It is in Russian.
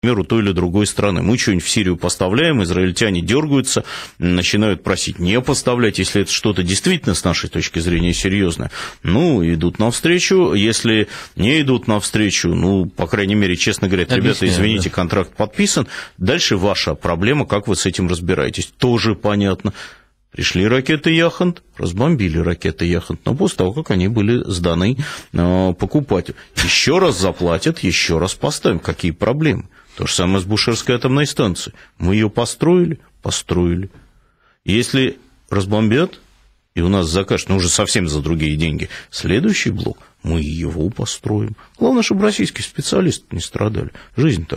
примеру, той или другой страны. Мы что-нибудь в Сирию поставляем, израильтяне дергаются, начинают просить не поставлять, если это что-то действительно с нашей точки зрения серьезное. Ну, идут навстречу, если не идут навстречу, ну, по крайней мере, честно говоря, ребята, извините, да. контракт подписан, дальше ваша проблема, как вы с этим разбираетесь, тоже понятно. Пришли ракеты Яхант, разбомбили ракеты Яхант, но после того, как они были сданы э, покупателю. Еще раз заплатят, еще раз поставим. Какие проблемы? То же самое с Бушерской атомной станцией. Мы ее построили? Построили. Если разбомбят, и у нас закажут, ну, уже совсем за другие деньги, следующий блок, мы его построим. Главное, чтобы российские специалисты не страдали. Жизнь так.